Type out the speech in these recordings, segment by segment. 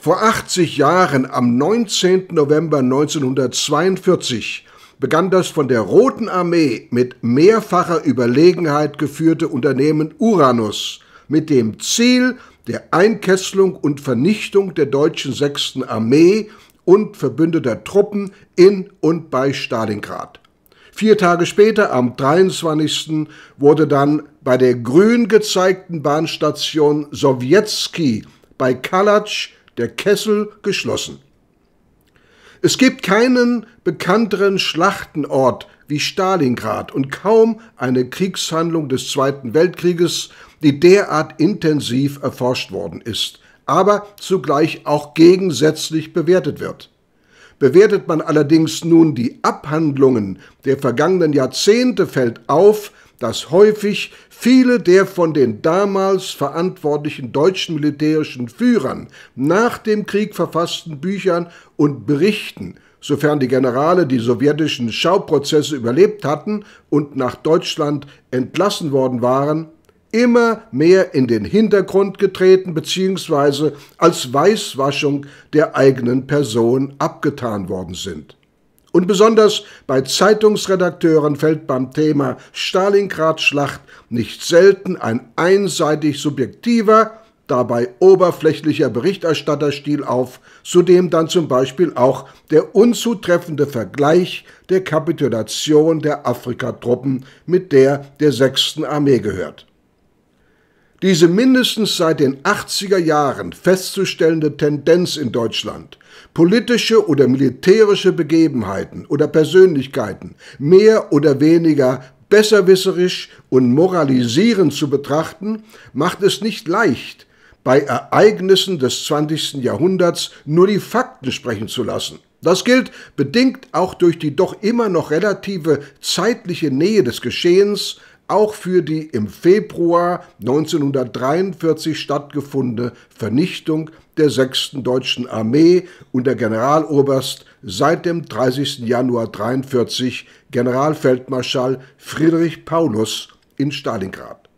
Vor 80 Jahren, am 19. November 1942, begann das von der Roten Armee mit mehrfacher Überlegenheit geführte Unternehmen Uranus mit dem Ziel der Einkesselung und Vernichtung der deutschen 6. Armee und verbündeter Truppen in und bei Stalingrad. Vier Tage später, am 23. wurde dann bei der grün gezeigten Bahnstation Sowjetski bei Kalatsch der Kessel geschlossen. Es gibt keinen bekannteren Schlachtenort wie Stalingrad und kaum eine Kriegshandlung des Zweiten Weltkrieges, die derart intensiv erforscht worden ist, aber zugleich auch gegensätzlich bewertet wird. Bewertet man allerdings nun die Abhandlungen der vergangenen Jahrzehnte, fällt auf, dass häufig viele der von den damals verantwortlichen deutschen militärischen Führern nach dem Krieg verfassten Büchern und Berichten, sofern die Generale die sowjetischen Schauprozesse überlebt hatten und nach Deutschland entlassen worden waren, immer mehr in den Hintergrund getreten bzw. als Weißwaschung der eigenen Person abgetan worden sind. Und besonders bei Zeitungsredakteuren fällt beim Thema Stalingrad-Schlacht nicht selten ein einseitig subjektiver, dabei oberflächlicher Berichterstatterstil auf, zu dem dann zum Beispiel auch der unzutreffende Vergleich der Kapitulation der Afrikatruppen mit der der 6. Armee gehört. Diese mindestens seit den 80er Jahren festzustellende Tendenz in Deutschland, Politische oder militärische Begebenheiten oder Persönlichkeiten mehr oder weniger besserwisserisch und moralisierend zu betrachten, macht es nicht leicht, bei Ereignissen des 20. Jahrhunderts nur die Fakten sprechen zu lassen. Das gilt bedingt auch durch die doch immer noch relative zeitliche Nähe des Geschehens, auch für die im Februar 1943 stattgefundene Vernichtung der 6. Deutschen Armee unter Generaloberst seit dem 30. Januar 1943 Generalfeldmarschall Friedrich Paulus in Stalingrad.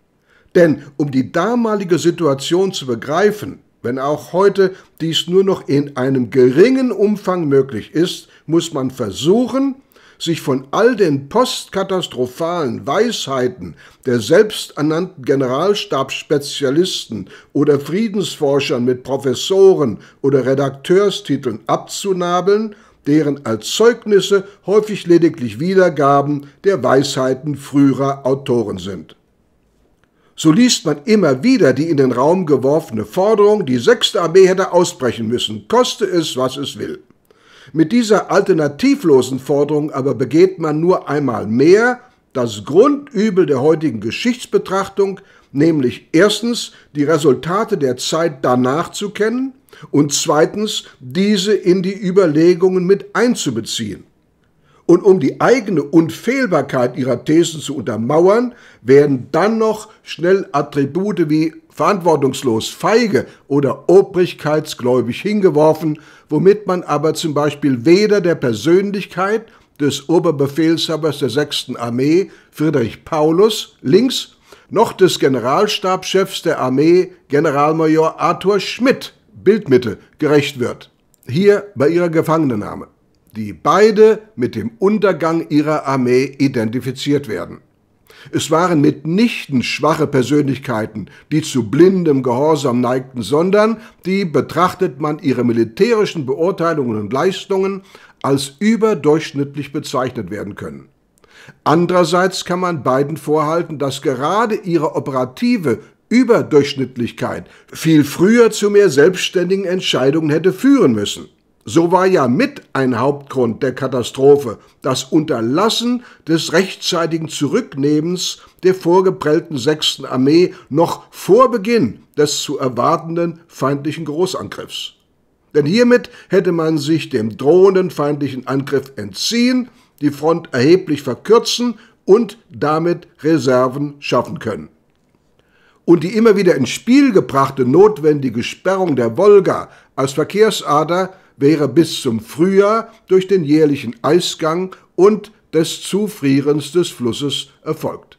Denn um die damalige Situation zu begreifen, wenn auch heute dies nur noch in einem geringen Umfang möglich ist, muss man versuchen, sich von all den postkatastrophalen Weisheiten der selbsternannten Generalstabsspezialisten oder Friedensforschern mit Professoren oder Redakteurstiteln abzunabeln, deren als Zeugnisse häufig lediglich Wiedergaben der Weisheiten früherer Autoren sind. So liest man immer wieder die in den Raum geworfene Forderung, die sechste Armee hätte ausbrechen müssen, koste es, was es will. Mit dieser alternativlosen Forderung aber begeht man nur einmal mehr das Grundübel der heutigen Geschichtsbetrachtung, nämlich erstens die Resultate der Zeit danach zu kennen und zweitens diese in die Überlegungen mit einzubeziehen. Und um die eigene Unfehlbarkeit ihrer Thesen zu untermauern, werden dann noch schnell Attribute wie verantwortungslos, feige oder obrigkeitsgläubig hingeworfen, womit man aber zum Beispiel weder der Persönlichkeit des Oberbefehlshabers der 6. Armee, Friedrich Paulus, links, noch des Generalstabschefs der Armee, Generalmajor Arthur Schmidt, Bildmitte, gerecht wird. Hier bei ihrer Gefangennahme, die beide mit dem Untergang ihrer Armee identifiziert werden. Es waren mitnichten schwache Persönlichkeiten, die zu blindem Gehorsam neigten, sondern die betrachtet man ihre militärischen Beurteilungen und Leistungen als überdurchschnittlich bezeichnet werden können. Andererseits kann man beiden vorhalten, dass gerade ihre operative Überdurchschnittlichkeit viel früher zu mehr selbstständigen Entscheidungen hätte führen müssen. So war ja mit ein Hauptgrund der Katastrophe das Unterlassen des rechtzeitigen Zurücknehmens der vorgeprellten 6. Armee noch vor Beginn des zu erwartenden feindlichen Großangriffs. Denn hiermit hätte man sich dem drohenden feindlichen Angriff entziehen, die Front erheblich verkürzen und damit Reserven schaffen können und die immer wieder ins Spiel gebrachte notwendige Sperrung der Wolga als Verkehrsader wäre bis zum Frühjahr durch den jährlichen Eisgang und des Zufrierens des Flusses erfolgt.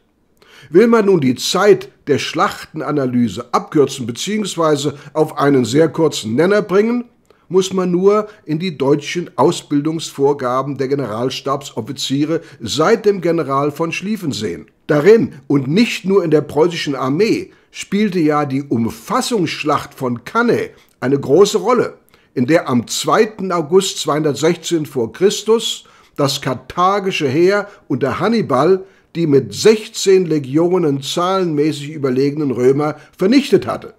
Will man nun die Zeit der Schlachtenanalyse abkürzen bzw. auf einen sehr kurzen Nenner bringen, muss man nur in die deutschen Ausbildungsvorgaben der Generalstabsoffiziere seit dem General von Schlieffen sehen. Darin und nicht nur in der preußischen Armee spielte ja die Umfassungsschlacht von Cannae eine große Rolle in der am 2. August 216 vor Christus das karthagische Heer unter Hannibal die mit 16 Legionen zahlenmäßig überlegenen Römer vernichtet hatte.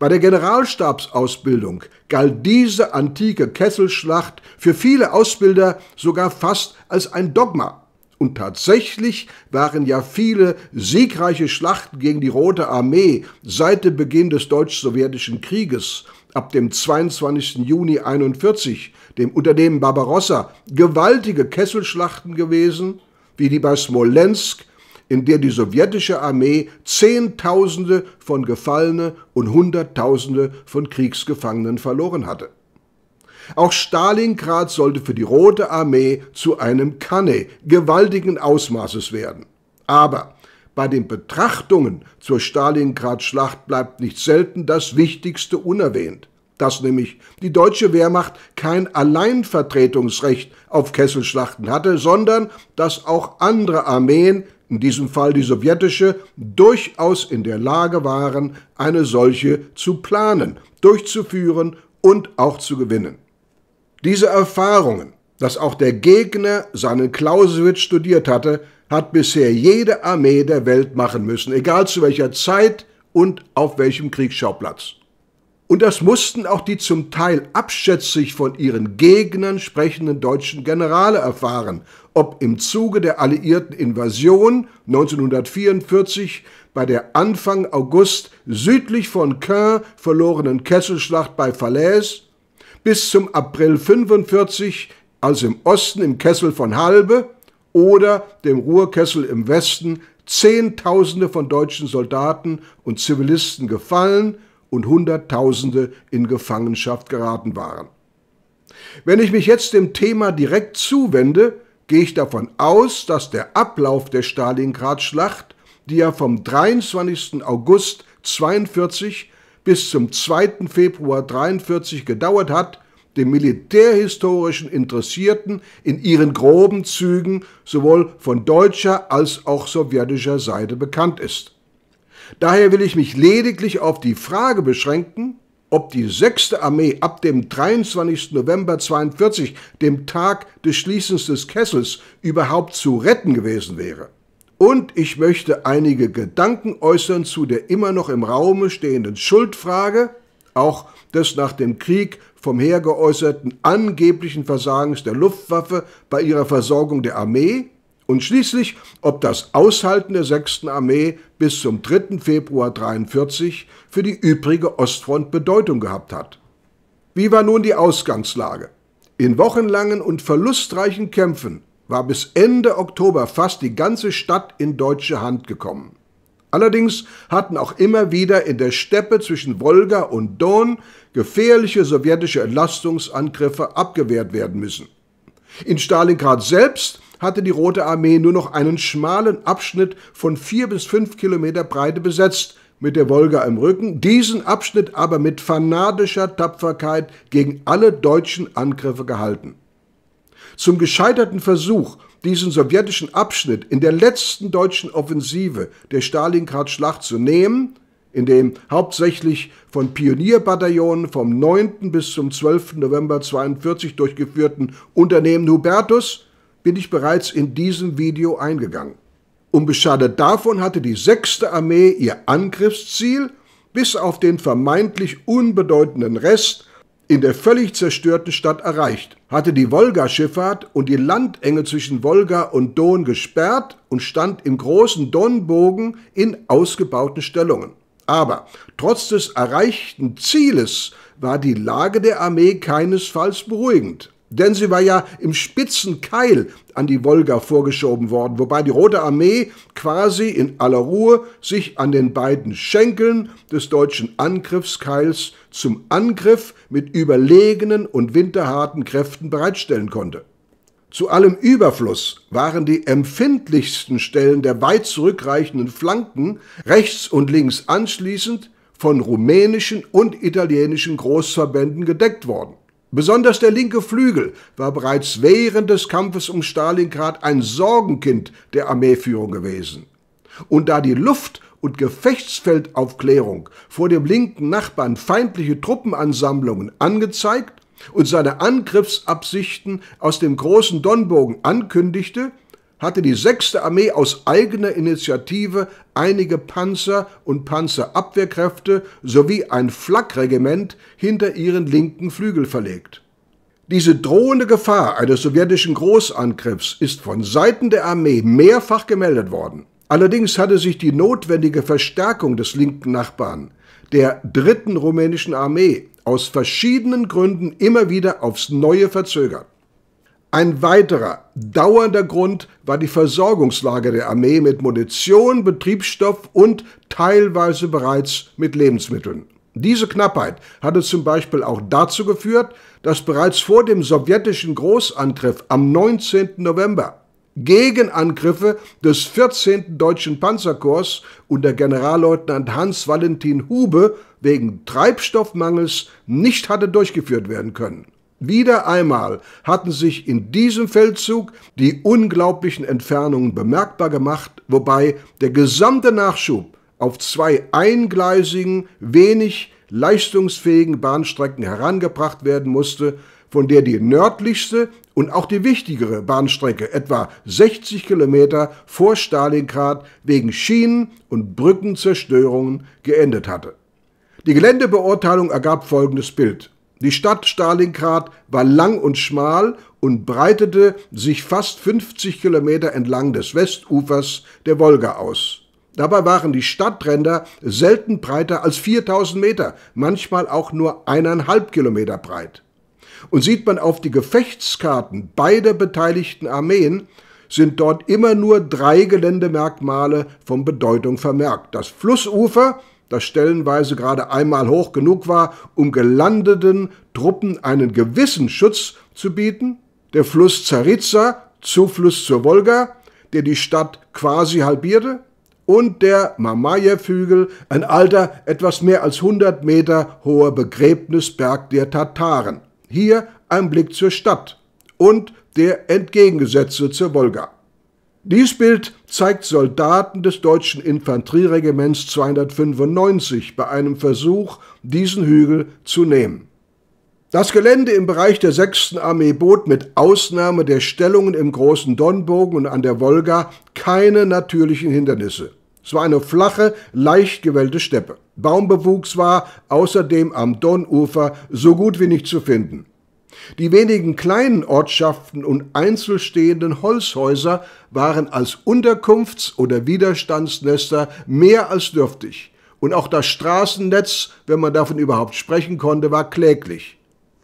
Bei der Generalstabsausbildung galt diese antike Kesselschlacht für viele Ausbilder sogar fast als ein Dogma. Und tatsächlich waren ja viele siegreiche Schlachten gegen die Rote Armee seit dem Beginn des deutsch-sowjetischen Krieges ab dem 22. Juni 1941 dem Unternehmen Barbarossa gewaltige Kesselschlachten gewesen, wie die bei Smolensk, in der die sowjetische Armee Zehntausende von Gefallene und Hunderttausende von Kriegsgefangenen verloren hatte. Auch Stalingrad sollte für die Rote Armee zu einem Kanne gewaltigen Ausmaßes werden. Aber bei den Betrachtungen zur Stalingrad-Schlacht bleibt nicht selten das Wichtigste unerwähnt, dass nämlich die deutsche Wehrmacht kein Alleinvertretungsrecht auf Kesselschlachten hatte, sondern dass auch andere Armeen, in diesem Fall die sowjetische, durchaus in der Lage waren, eine solche zu planen, durchzuführen und auch zu gewinnen. Diese Erfahrungen dass auch der Gegner seinen Clausewitz studiert hatte, hat bisher jede Armee der Welt machen müssen, egal zu welcher Zeit und auf welchem Kriegsschauplatz. Und das mussten auch die zum Teil abschätzig von ihren Gegnern sprechenden deutschen Generale erfahren, ob im Zuge der alliierten Invasion 1944 bei der Anfang August südlich von Caen verlorenen Kesselschlacht bei Falaise bis zum April 1945 also im Osten im Kessel von Halbe oder dem Ruhrkessel im Westen, Zehntausende von deutschen Soldaten und Zivilisten gefallen und Hunderttausende in Gefangenschaft geraten waren. Wenn ich mich jetzt dem Thema direkt zuwende, gehe ich davon aus, dass der Ablauf der Stalingrad-Schlacht, die ja vom 23. August 1942 bis zum 2. Februar 1943 gedauert hat, dem militärhistorischen Interessierten in ihren groben Zügen sowohl von deutscher als auch sowjetischer Seite bekannt ist. Daher will ich mich lediglich auf die Frage beschränken, ob die 6. Armee ab dem 23. November 1942, dem Tag des Schließens des Kessels, überhaupt zu retten gewesen wäre. Und ich möchte einige Gedanken äußern zu der immer noch im Raume stehenden Schuldfrage, auch des nach dem Krieg vom Heer geäußerten angeblichen Versagens der Luftwaffe bei ihrer Versorgung der Armee und schließlich, ob das Aushalten der 6. Armee bis zum 3. Februar 1943 für die übrige Ostfront Bedeutung gehabt hat. Wie war nun die Ausgangslage? In wochenlangen und verlustreichen Kämpfen war bis Ende Oktober fast die ganze Stadt in deutsche Hand gekommen. Allerdings hatten auch immer wieder in der Steppe zwischen Wolga und Don gefährliche sowjetische Entlastungsangriffe abgewehrt werden müssen. In Stalingrad selbst hatte die Rote Armee nur noch einen schmalen Abschnitt von vier bis fünf Kilometer Breite besetzt, mit der Wolga im Rücken, diesen Abschnitt aber mit fanatischer Tapferkeit gegen alle deutschen Angriffe gehalten. Zum gescheiterten Versuch, diesen sowjetischen Abschnitt in der letzten deutschen Offensive der Stalingrad-Schlacht zu nehmen, in dem hauptsächlich von Pionierbataillonen vom 9. bis zum 12. November 1942 durchgeführten Unternehmen Hubertus, bin ich bereits in diesem Video eingegangen. Unbeschadet davon hatte die 6. Armee ihr Angriffsziel bis auf den vermeintlich unbedeutenden Rest in der völlig zerstörten Stadt erreicht, hatte die Wolga-Schifffahrt und die Landenge zwischen Wolga und Don gesperrt und stand im großen Donbogen in ausgebauten Stellungen. Aber trotz des erreichten Zieles war die Lage der Armee keinesfalls beruhigend. Denn sie war ja im spitzen Keil an die Wolga vorgeschoben worden, wobei die Rote Armee quasi in aller Ruhe sich an den beiden Schenkeln des deutschen Angriffskeils zum Angriff mit überlegenen und winterharten Kräften bereitstellen konnte. Zu allem Überfluss waren die empfindlichsten Stellen der weit zurückreichenden Flanken rechts und links anschließend von rumänischen und italienischen Großverbänden gedeckt worden. Besonders der linke Flügel war bereits während des Kampfes um Stalingrad ein Sorgenkind der Armeeführung gewesen. Und da die Luft und Gefechtsfeldaufklärung vor dem linken Nachbarn feindliche Truppenansammlungen angezeigt und seine Angriffsabsichten aus dem großen Donbogen ankündigte, hatte die 6. Armee aus eigener Initiative einige Panzer und Panzerabwehrkräfte sowie ein Flakregiment hinter ihren linken Flügel verlegt. Diese drohende Gefahr eines sowjetischen Großangriffs ist von Seiten der Armee mehrfach gemeldet worden. Allerdings hatte sich die notwendige Verstärkung des linken Nachbarn, der dritten rumänischen Armee, aus verschiedenen Gründen immer wieder aufs Neue verzögert. Ein weiterer dauernder Grund war die Versorgungslage der Armee mit Munition, Betriebsstoff und teilweise bereits mit Lebensmitteln. Diese Knappheit hatte zum Beispiel auch dazu geführt, dass bereits vor dem sowjetischen Großangriff am 19. November Gegenangriffe des 14. Deutschen Panzerkorps unter Generalleutnant Hans-Valentin Hube wegen Treibstoffmangels nicht hatte durchgeführt werden können. Wieder einmal hatten sich in diesem Feldzug die unglaublichen Entfernungen bemerkbar gemacht, wobei der gesamte Nachschub auf zwei eingleisigen, wenig leistungsfähigen Bahnstrecken herangebracht werden musste, von der die nördlichste und auch die wichtigere Bahnstrecke, etwa 60 Kilometer vor Stalingrad, wegen Schienen- und Brückenzerstörungen geendet hatte. Die Geländebeurteilung ergab folgendes Bild. Die Stadt Stalingrad war lang und schmal und breitete sich fast 50 Kilometer entlang des Westufers der Wolga aus. Dabei waren die Stadtränder selten breiter als 4000 Meter, manchmal auch nur eineinhalb Kilometer breit. Und sieht man auf die Gefechtskarten beider beteiligten Armeen, sind dort immer nur drei Geländemerkmale von Bedeutung vermerkt. Das Flussufer, das stellenweise gerade einmal hoch genug war, um gelandeten Truppen einen gewissen Schutz zu bieten, der Fluss Zaritsa, Zufluss zur Wolga, der die Stadt quasi halbierte, und der Mamajew-Hügel, ein alter, etwas mehr als 100 Meter hoher Begräbnisberg der Tataren. Hier ein Blick zur Stadt und der entgegengesetzte zur Wolga. Dies Bild zeigt Soldaten des deutschen Infanterieregiments 295 bei einem Versuch, diesen Hügel zu nehmen. Das Gelände im Bereich der 6. Armee bot mit Ausnahme der Stellungen im großen Donbogen und an der Wolga keine natürlichen Hindernisse. Es war eine flache, leicht gewellte Steppe. Baumbewuchs war außerdem am Donufer so gut wie nicht zu finden. Die wenigen kleinen Ortschaften und einzelstehenden Holzhäuser waren als Unterkunfts- oder Widerstandsnester mehr als dürftig. Und auch das Straßennetz, wenn man davon überhaupt sprechen konnte, war kläglich.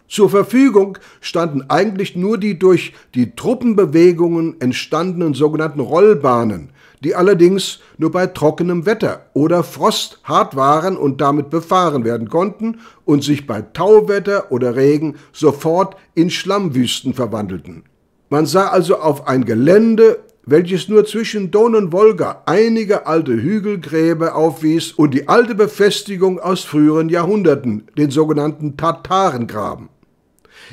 Zur Verfügung standen eigentlich nur die durch die Truppenbewegungen entstandenen sogenannten Rollbahnen, die allerdings nur bei trockenem Wetter oder Frost hart waren und damit befahren werden konnten und sich bei Tauwetter oder Regen sofort in Schlammwüsten verwandelten. Man sah also auf ein Gelände, welches nur zwischen Don und Wolga einige alte Hügelgräber aufwies und die alte Befestigung aus früheren Jahrhunderten, den sogenannten Tatarengraben.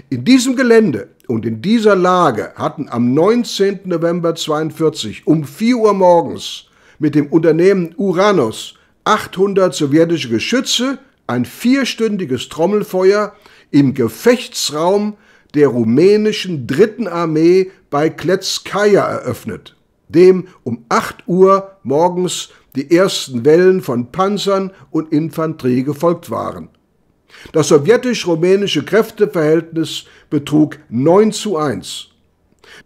In diesem Gelände und in dieser Lage hatten am 19. November 1942 um 4 Uhr morgens mit dem Unternehmen Uranus 800 sowjetische Geschütze ein vierstündiges Trommelfeuer im Gefechtsraum der rumänischen Dritten Armee bei Kletskaya eröffnet, dem um 8 Uhr morgens die ersten Wellen von Panzern und Infanterie gefolgt waren. Das sowjetisch-rumänische Kräfteverhältnis betrug 9 zu 1.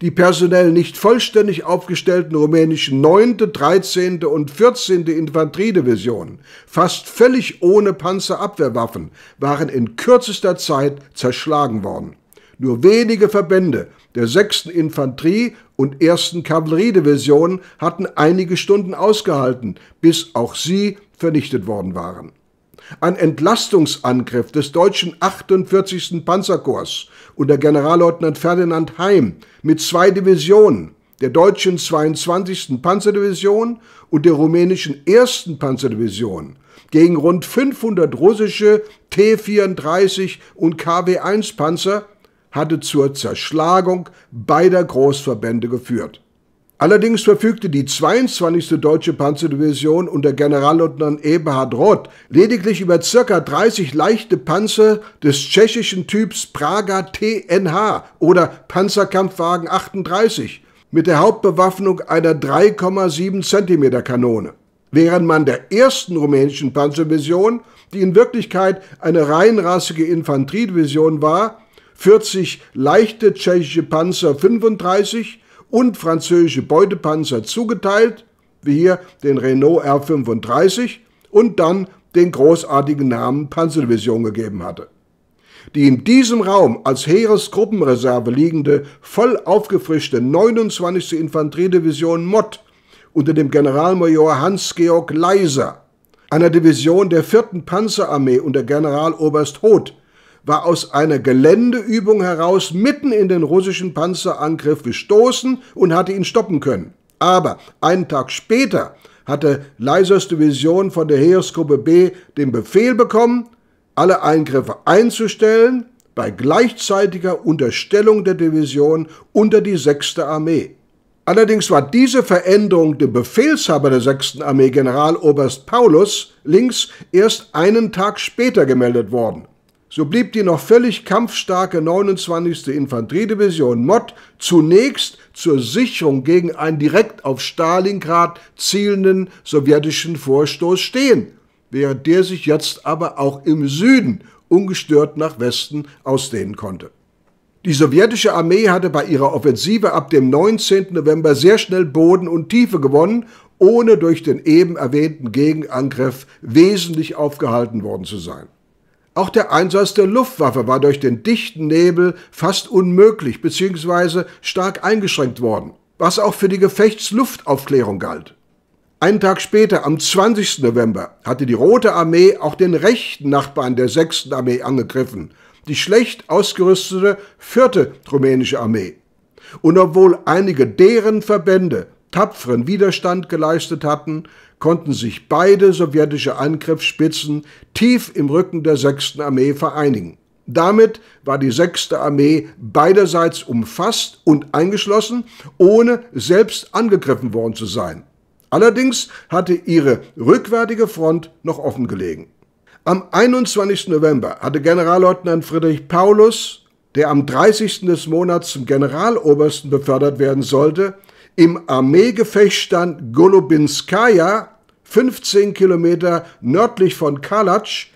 Die personell nicht vollständig aufgestellten rumänischen 9., 13. und 14. Infanteriedivisionen, fast völlig ohne Panzerabwehrwaffen, waren in kürzester Zeit zerschlagen worden. Nur wenige Verbände der 6. Infanterie und 1. Kavalleriedivision hatten einige Stunden ausgehalten, bis auch sie vernichtet worden waren. Ein Entlastungsangriff des deutschen 48. Panzerkorps unter Generalleutnant Ferdinand Heim mit zwei Divisionen, der deutschen 22. Panzerdivision und der rumänischen 1. Panzerdivision gegen rund 500 russische T-34 und KW-1 Panzer hatte zur Zerschlagung beider Großverbände geführt. Allerdings verfügte die 22. Deutsche Panzerdivision unter Generalleutnant Eberhard Roth lediglich über ca. 30 leichte Panzer des tschechischen Typs Praga TNH oder Panzerkampfwagen 38 mit der Hauptbewaffnung einer 3,7 cm Kanone, während man der ersten rumänischen Panzerdivision, die in Wirklichkeit eine reinrassige Infanteriedivision war, 40 leichte tschechische Panzer 35 und französische Beutepanzer zugeteilt, wie hier den Renault R35 und dann den großartigen Namen Panzerdivision gegeben hatte. Die in diesem Raum als Heeresgruppenreserve liegende, voll aufgefrischte 29. Infanteriedivision Mott unter dem Generalmajor Hans-Georg Leiser, einer Division der 4. Panzerarmee unter Generaloberst Hoth, war aus einer Geländeübung heraus mitten in den russischen Panzerangriff gestoßen und hatte ihn stoppen können. Aber einen Tag später hatte Leisers Division von der Heeresgruppe B den Befehl bekommen, alle Eingriffe einzustellen, bei gleichzeitiger Unterstellung der Division unter die 6. Armee. Allerdings war diese Veränderung dem Befehlshaber der 6. Armee, Generaloberst Paulus, links erst einen Tag später gemeldet worden. So blieb die noch völlig kampfstarke 29. Infanteriedivision Mott zunächst zur Sicherung gegen einen direkt auf Stalingrad zielenden sowjetischen Vorstoß stehen, während der sich jetzt aber auch im Süden ungestört nach Westen ausdehnen konnte. Die sowjetische Armee hatte bei ihrer Offensive ab dem 19. November sehr schnell Boden und Tiefe gewonnen, ohne durch den eben erwähnten Gegenangriff wesentlich aufgehalten worden zu sein. Auch der Einsatz der Luftwaffe war durch den dichten Nebel fast unmöglich bzw. stark eingeschränkt worden, was auch für die Gefechtsluftaufklärung galt. Einen Tag später, am 20. November, hatte die Rote Armee auch den rechten Nachbarn der 6. Armee angegriffen, die schlecht ausgerüstete 4. rumänische Armee. Und obwohl einige deren Verbände tapferen Widerstand geleistet hatten, konnten sich beide sowjetische Angriffsspitzen tief im Rücken der 6. Armee vereinigen. Damit war die 6. Armee beiderseits umfasst und eingeschlossen, ohne selbst angegriffen worden zu sein. Allerdings hatte ihre rückwärtige Front noch offen gelegen. Am 21. November hatte Generalleutnant Friedrich Paulus, der am 30. des Monats zum Generalobersten befördert werden sollte, im Armeegefecht stand Golubinskaya, 15 Kilometer nördlich von Kalatsch,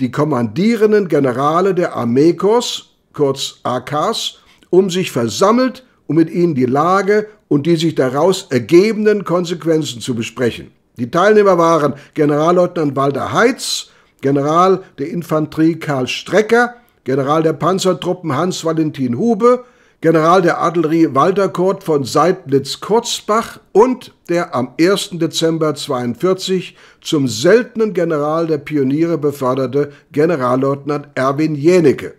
die kommandierenden Generale der Armeekos, kurz AKs, um sich versammelt, um mit ihnen die Lage und die sich daraus ergebenden Konsequenzen zu besprechen. Die Teilnehmer waren Generalleutnant Walter Heitz, General der Infanterie Karl Strecker, General der Panzertruppen Hans-Valentin Hube, General der Artillerie Walter Kurt von Seidlitz-Kurzbach und der am 1. Dezember 42 zum seltenen General der Pioniere beförderte Generalleutnant Erwin Jänicke.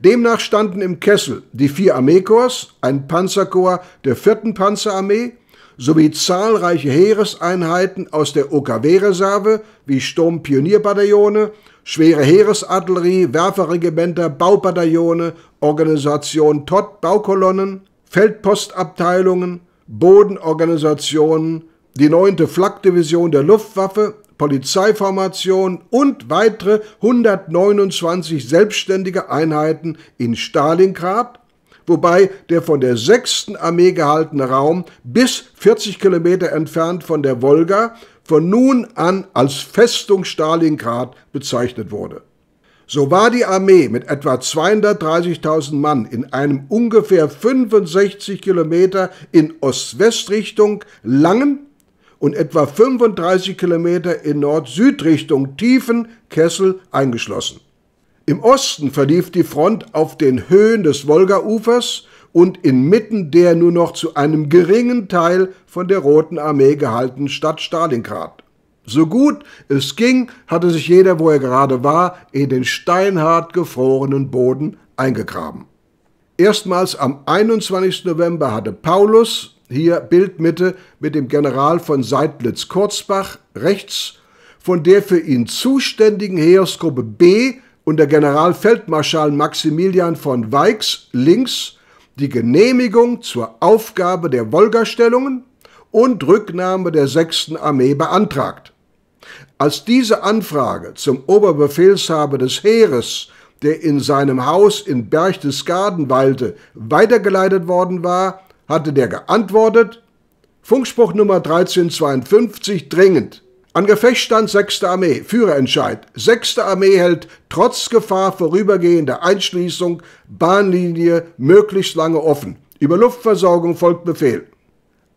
Demnach standen im Kessel die vier Armeekorps, ein Panzerkorps der 4. Panzerarmee, sowie zahlreiche Heereseinheiten aus der OKW-Reserve wie Sturmpionierbataillone, schwere Heeresartillerie, Werferregimenter, Baubataillone, Organisation TOT, Baukolonnen, Feldpostabteilungen, Bodenorganisationen, die 9. Flakdivision der Luftwaffe, Polizeiformation und weitere 129 selbstständige Einheiten in Stalingrad, wobei der von der 6. Armee gehaltene Raum bis 40 Kilometer entfernt von der Wolga von nun an als Festung Stalingrad bezeichnet wurde. So war die Armee mit etwa 230.000 Mann in einem ungefähr 65 Kilometer in Ost-West-Richtung langen und etwa 35 Kilometer in Nord-Süd-Richtung tiefen Kessel eingeschlossen. Im Osten verlief die Front auf den Höhen des Wolgaufers und inmitten der nur noch zu einem geringen Teil von der Roten Armee gehaltenen Stadt Stalingrad. So gut es ging, hatte sich jeder, wo er gerade war, in den steinhart gefrorenen Boden eingegraben. Erstmals am 21. November hatte Paulus, hier Bildmitte, mit dem General von Seidlitz-Kurzbach rechts, von der für ihn zuständigen Heeresgruppe B unter Generalfeldmarschall Maximilian von Weix links die Genehmigung zur Aufgabe der Wolgastellungen und Rücknahme der 6. Armee beantragt. Als diese Anfrage zum Oberbefehlshaber des Heeres, der in seinem Haus in Berchtesgaden weilte, weitergeleitet worden war, hatte der geantwortet, Funkspruch Nummer 1352 dringend. An Gefechtstand 6. Armee, Führerentscheid. 6. Armee hält trotz Gefahr vorübergehender Einschließung Bahnlinie möglichst lange offen. Über Luftversorgung folgt Befehl.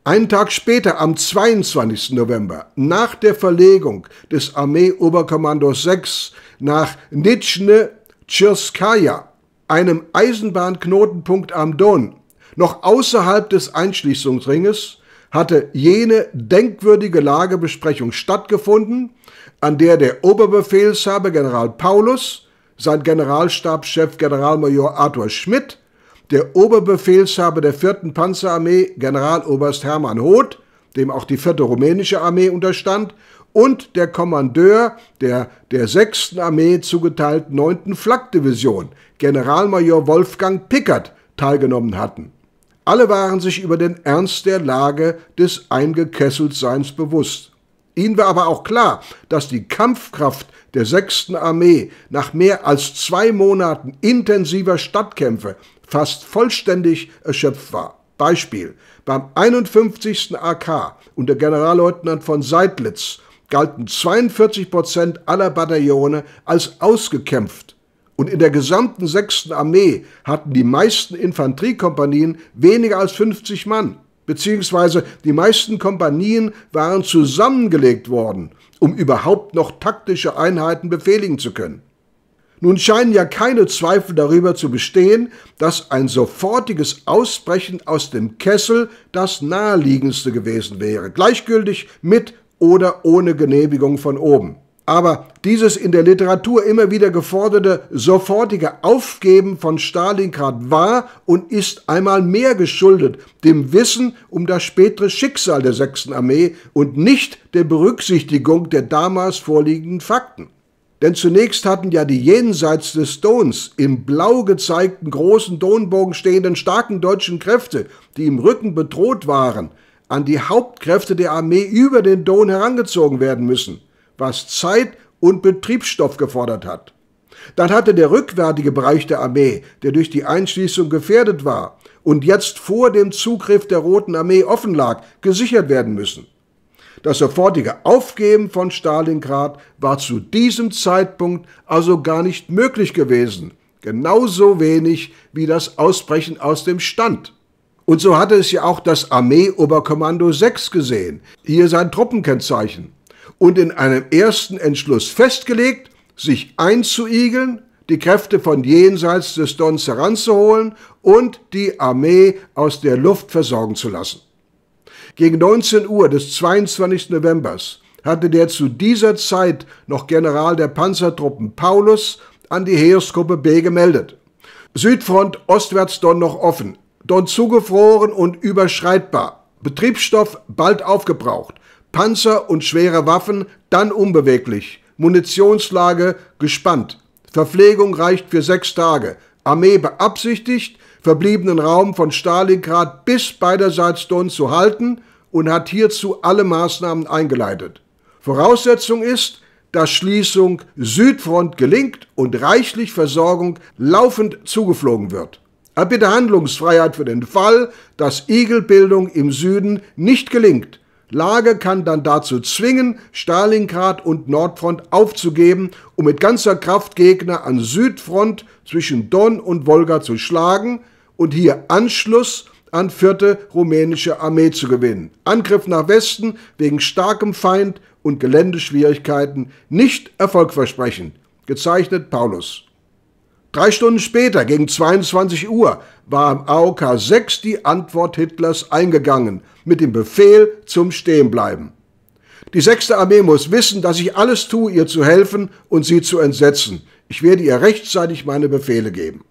Einen Tag später, am 22. November, nach der Verlegung des Armee-Oberkommandos 6 nach Nitschne Tschirskaja, einem Eisenbahnknotenpunkt am Don, noch außerhalb des Einschließungsringes, hatte jene denkwürdige Lagebesprechung stattgefunden, an der der Oberbefehlshaber General Paulus, sein Generalstabschef Generalmajor Arthur Schmidt, der Oberbefehlshaber der 4. Panzerarmee Generaloberst Hermann Hoth, dem auch die 4. rumänische Armee unterstand, und der Kommandeur der der 6. Armee zugeteilten 9. Flakdivision, Generalmajor Wolfgang Pickert, teilgenommen hatten. Alle waren sich über den Ernst der Lage des Eingekesseltseins bewusst. Ihnen war aber auch klar, dass die Kampfkraft der 6. Armee nach mehr als zwei Monaten intensiver Stadtkämpfe fast vollständig erschöpft war. Beispiel: Beim 51. AK unter Generalleutnant von Seidlitz galten 42 Prozent aller Bataillone als ausgekämpft. Und in der gesamten 6. Armee hatten die meisten Infanteriekompanien weniger als 50 Mann, beziehungsweise die meisten Kompanien waren zusammengelegt worden, um überhaupt noch taktische Einheiten befehligen zu können. Nun scheinen ja keine Zweifel darüber zu bestehen, dass ein sofortiges Ausbrechen aus dem Kessel das naheliegendste gewesen wäre, gleichgültig mit oder ohne Genehmigung von oben. Aber dieses in der Literatur immer wieder geforderte sofortige Aufgeben von Stalingrad war und ist einmal mehr geschuldet dem Wissen um das spätere Schicksal der 6. Armee und nicht der Berücksichtigung der damals vorliegenden Fakten. Denn zunächst hatten ja die jenseits des Dons im blau gezeigten großen Donbogen stehenden starken deutschen Kräfte, die im Rücken bedroht waren, an die Hauptkräfte der Armee über den Don herangezogen werden müssen – was Zeit und Betriebsstoff gefordert hat. Dann hatte der rückwärtige Bereich der Armee, der durch die Einschließung gefährdet war und jetzt vor dem Zugriff der Roten Armee offen lag, gesichert werden müssen. Das sofortige Aufgeben von Stalingrad war zu diesem Zeitpunkt also gar nicht möglich gewesen, genauso wenig wie das Ausbrechen aus dem Stand. Und so hatte es ja auch das Armeeoberkommando 6 gesehen, hier sein Truppenkennzeichen und in einem ersten Entschluss festgelegt, sich einzuigeln, die Kräfte von jenseits des Dons heranzuholen und die Armee aus der Luft versorgen zu lassen. Gegen 19 Uhr des 22. November hatte der zu dieser Zeit noch General der Panzertruppen Paulus an die Heeresgruppe B gemeldet. Südfront ostwärts Don noch offen, Don zugefroren und überschreitbar, Betriebsstoff bald aufgebraucht, Panzer und schwere Waffen dann unbeweglich, Munitionslage gespannt. Verpflegung reicht für sechs Tage. Armee beabsichtigt, verbliebenen Raum von Stalingrad bis beiderseits Don zu halten und hat hierzu alle Maßnahmen eingeleitet. Voraussetzung ist, dass Schließung Südfront gelingt und reichlich Versorgung laufend zugeflogen wird. Er bitte Handlungsfreiheit für den Fall, dass Igelbildung im Süden nicht gelingt Lage kann dann dazu zwingen, Stalingrad und Nordfront aufzugeben, um mit ganzer Kraft Gegner an Südfront zwischen Don und Wolga zu schlagen und hier Anschluss an vierte rumänische Armee zu gewinnen. Angriff nach Westen wegen starkem Feind und Geländeschwierigkeiten nicht erfolgversprechend. Gezeichnet Paulus. Drei Stunden später, gegen 22 Uhr, war am AOK 6 die Antwort Hitlers eingegangen – mit dem Befehl zum Stehenbleiben. Die sechste Armee muss wissen, dass ich alles tue, ihr zu helfen und sie zu entsetzen. Ich werde ihr rechtzeitig meine Befehle geben.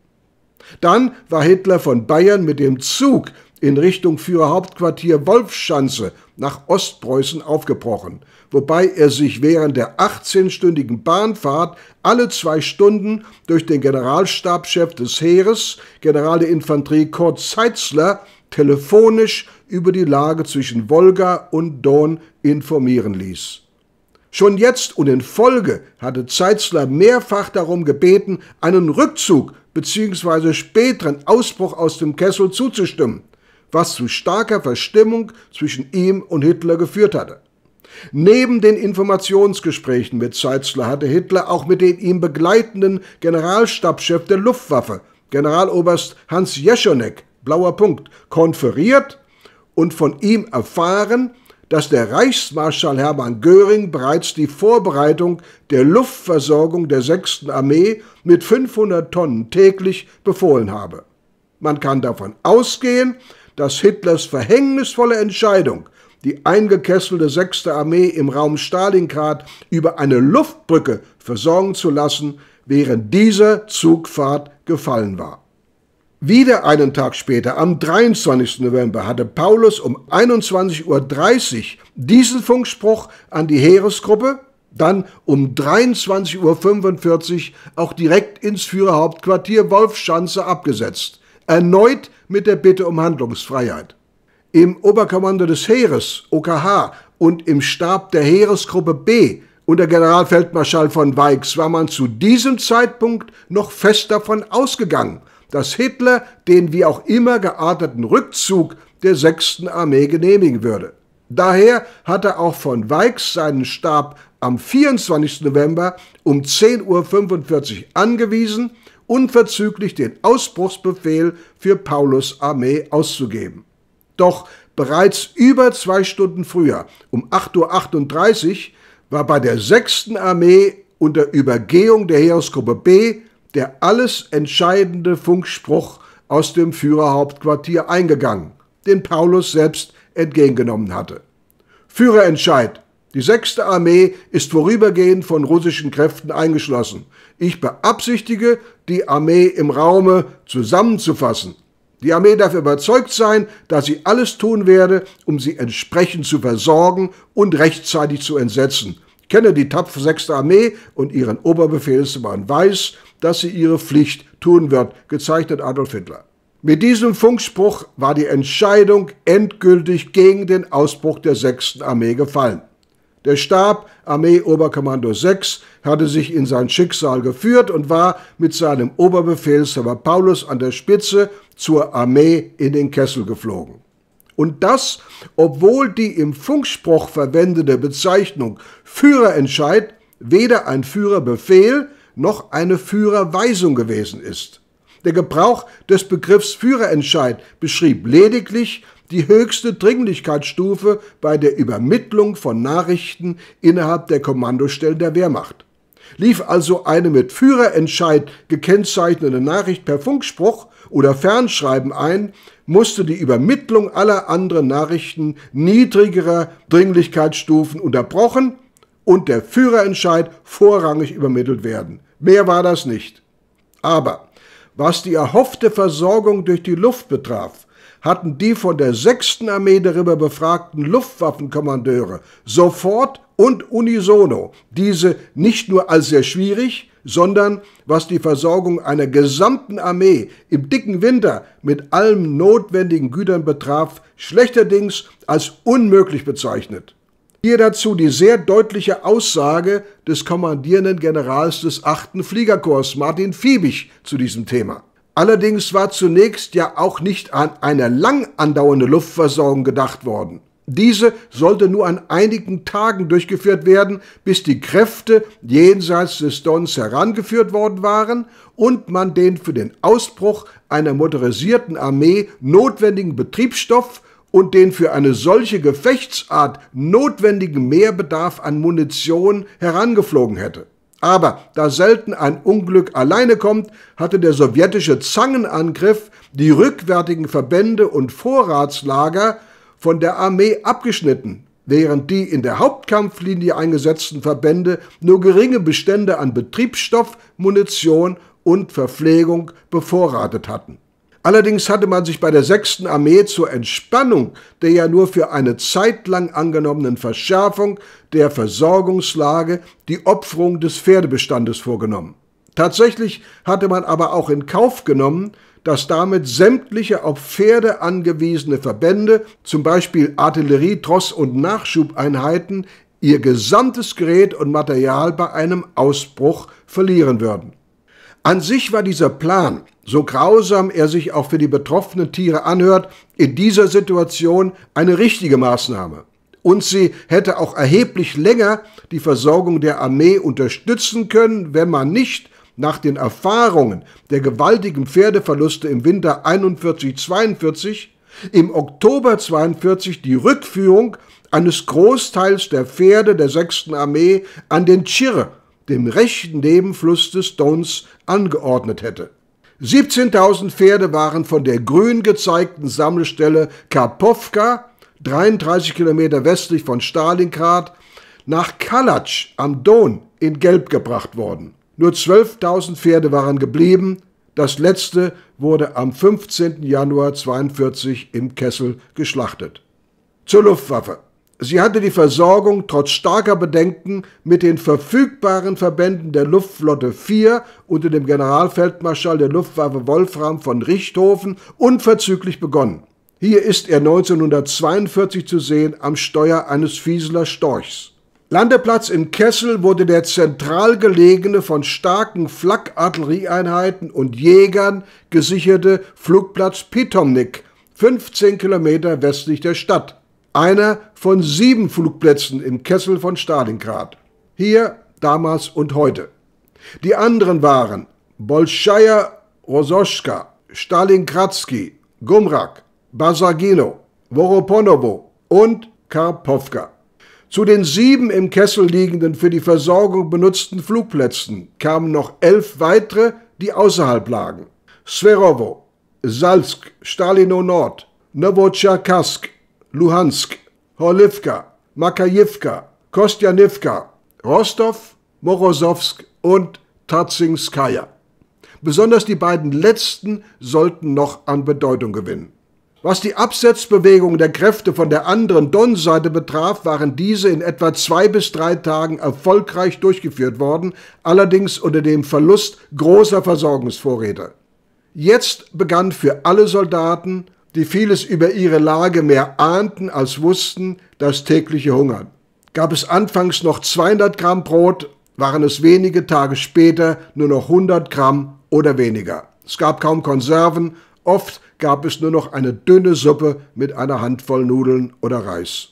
Dann war Hitler von Bayern mit dem Zug in Richtung Führerhauptquartier Wolfschanze nach Ostpreußen aufgebrochen, wobei er sich während der 18-stündigen Bahnfahrt alle zwei Stunden durch den Generalstabschef des Heeres, General der Infanterie Kurt Zeitzler, telefonisch über die Lage zwischen Wolga und Don informieren ließ. Schon jetzt und in Folge hatte Zeitzler mehrfach darum gebeten, einen Rückzug bzw. späteren Ausbruch aus dem Kessel zuzustimmen, was zu starker Verstimmung zwischen ihm und Hitler geführt hatte. Neben den Informationsgesprächen mit Zeitzler hatte Hitler auch mit dem ihm begleitenden Generalstabschef der Luftwaffe, Generaloberst Hans Jeschonek, blauer Punkt, konferiert und von ihm erfahren, dass der Reichsmarschall Hermann Göring bereits die Vorbereitung der Luftversorgung der 6. Armee mit 500 Tonnen täglich befohlen habe. Man kann davon ausgehen, dass Hitlers verhängnisvolle Entscheidung, die eingekesselte 6. Armee im Raum Stalingrad über eine Luftbrücke versorgen zu lassen, während dieser Zugfahrt gefallen war. Wieder einen Tag später, am 23. November, hatte Paulus um 21.30 Uhr diesen Funkspruch an die Heeresgruppe, dann um 23.45 Uhr auch direkt ins Führerhauptquartier Wolfschanze abgesetzt. Erneut mit der Bitte um Handlungsfreiheit. Im Oberkommando des Heeres, OKH, und im Stab der Heeresgruppe B unter Generalfeldmarschall von Weix war man zu diesem Zeitpunkt noch fest davon ausgegangen – dass Hitler den wie auch immer gearteten Rückzug der 6. Armee genehmigen würde. Daher hatte auch von Weix seinen Stab am 24. November um 10.45 Uhr angewiesen, unverzüglich den Ausbruchsbefehl für Paulus Armee auszugeben. Doch bereits über zwei Stunden früher, um 8.38 Uhr, war bei der 6. Armee unter Übergehung der Heeresgruppe B der alles entscheidende Funkspruch aus dem Führerhauptquartier eingegangen, den Paulus selbst entgegengenommen hatte. Führerentscheid. Die sechste Armee ist vorübergehend von russischen Kräften eingeschlossen. Ich beabsichtige, die Armee im Raume zusammenzufassen. Die Armee darf überzeugt sein, dass sie alles tun werde, um sie entsprechend zu versorgen und rechtzeitig zu entsetzen kenne die tapfe 6. Armee und ihren Oberbefehlsmann weiß, dass sie ihre Pflicht tun wird, gezeichnet Adolf Hitler. Mit diesem Funkspruch war die Entscheidung endgültig gegen den Ausbruch der 6. Armee gefallen. Der Stab Armee-Oberkommando 6 hatte sich in sein Schicksal geführt und war mit seinem Oberbefehlshaber Paulus an der Spitze zur Armee in den Kessel geflogen. Und das, obwohl die im Funkspruch verwendete Bezeichnung Führerentscheid weder ein Führerbefehl noch eine Führerweisung gewesen ist. Der Gebrauch des Begriffs Führerentscheid beschrieb lediglich die höchste Dringlichkeitsstufe bei der Übermittlung von Nachrichten innerhalb der Kommandostellen der Wehrmacht. Lief also eine mit Führerentscheid gekennzeichnete Nachricht per Funkspruch, oder Fernschreiben ein, musste die Übermittlung aller anderen Nachrichten niedrigerer Dringlichkeitsstufen unterbrochen und der Führerentscheid vorrangig übermittelt werden. Mehr war das nicht. Aber was die erhoffte Versorgung durch die Luft betraf, hatten die von der 6. Armee darüber befragten Luftwaffenkommandeure sofort und unisono diese nicht nur als sehr schwierig, sondern was die Versorgung einer gesamten Armee im dicken Winter mit allen notwendigen Gütern betraf, schlechterdings als unmöglich bezeichnet. Hier dazu die sehr deutliche Aussage des kommandierenden Generals des 8. Fliegerkorps Martin Fiebig zu diesem Thema. Allerdings war zunächst ja auch nicht an eine lang andauernde Luftversorgung gedacht worden. Diese sollte nur an einigen Tagen durchgeführt werden, bis die Kräfte jenseits des Dons herangeführt worden waren und man den für den Ausbruch einer motorisierten Armee notwendigen Betriebsstoff und den für eine solche Gefechtsart notwendigen Mehrbedarf an Munition herangeflogen hätte. Aber da selten ein Unglück alleine kommt, hatte der sowjetische Zangenangriff die rückwärtigen Verbände und Vorratslager von der Armee abgeschnitten, während die in der Hauptkampflinie eingesetzten Verbände nur geringe Bestände an Betriebsstoff, Munition und Verpflegung bevorratet hatten. Allerdings hatte man sich bei der 6. Armee zur Entspannung der ja nur für eine Zeit lang angenommenen Verschärfung der Versorgungslage die Opferung des Pferdebestandes vorgenommen. Tatsächlich hatte man aber auch in Kauf genommen, dass damit sämtliche auf Pferde angewiesene Verbände, zum Beispiel Artillerie, Tross- und Nachschubeinheiten, ihr gesamtes Gerät und Material bei einem Ausbruch verlieren würden. An sich war dieser Plan, so grausam er sich auch für die betroffenen Tiere anhört, in dieser Situation eine richtige Maßnahme. Und sie hätte auch erheblich länger die Versorgung der Armee unterstützen können, wenn man nicht nach den Erfahrungen der gewaltigen Pferdeverluste im Winter 41-42 im Oktober 42 die Rückführung eines Großteils der Pferde der 6. Armee an den Tschirre, dem rechten Nebenfluss des Dons, angeordnet hätte. 17.000 Pferde waren von der grün gezeigten Sammelstelle Karpovka, 33 Kilometer westlich von Stalingrad, nach Kalatsch am Don in Gelb gebracht worden. Nur 12.000 Pferde waren geblieben. Das letzte wurde am 15. Januar 42 im Kessel geschlachtet. Zur Luftwaffe. Sie hatte die Versorgung trotz starker Bedenken mit den verfügbaren Verbänden der Luftflotte 4 unter dem Generalfeldmarschall der Luftwaffe Wolfram von Richthofen unverzüglich begonnen. Hier ist er 1942 zu sehen am Steuer eines Fieseler Storchs. Landeplatz im Kessel wurde der zentral gelegene, von starken flak und Jägern gesicherte Flugplatz Pitomnik, 15 Kilometer westlich der Stadt. Einer von sieben Flugplätzen im Kessel von Stalingrad. Hier, damals und heute. Die anderen waren Bolschaja Rososchka, Stalingradski, Gumrak, Basagino, Voroponovo und Karpovka. Zu den sieben im Kessel liegenden für die Versorgung benutzten Flugplätzen kamen noch elf weitere, die außerhalb lagen. Sverovo, Salsk, Stalino Nord, Novocherkassk, Luhansk, Horlivka, Makajivka, Kostjanivka, Rostov, Morozowsk und Tatsingskaya. Besonders die beiden letzten sollten noch an Bedeutung gewinnen. Was die Absetzbewegung der Kräfte von der anderen Don-Seite betraf, waren diese in etwa zwei bis drei Tagen erfolgreich durchgeführt worden, allerdings unter dem Verlust großer Versorgungsvorräte. Jetzt begann für alle Soldaten, die vieles über ihre Lage mehr ahnten als wussten, das tägliche Hungern. Gab es anfangs noch 200 Gramm Brot, waren es wenige Tage später nur noch 100 Gramm oder weniger. Es gab kaum Konserven Oft gab es nur noch eine dünne Suppe mit einer Handvoll Nudeln oder Reis.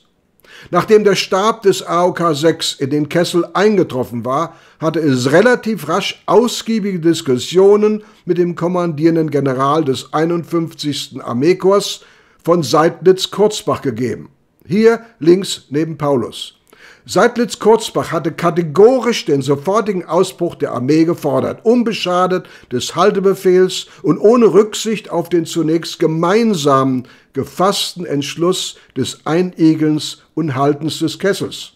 Nachdem der Stab des AOK 6 in den Kessel eingetroffen war, hatte es relativ rasch ausgiebige Diskussionen mit dem kommandierenden General des 51. Armeekorps von Seidlitz-Kurzbach gegeben. Hier links neben Paulus. Seidlitz-Kurzbach hatte kategorisch den sofortigen Ausbruch der Armee gefordert, unbeschadet des Haltebefehls und ohne Rücksicht auf den zunächst gemeinsamen gefassten Entschluss des Einigelns und Haltens des Kessels.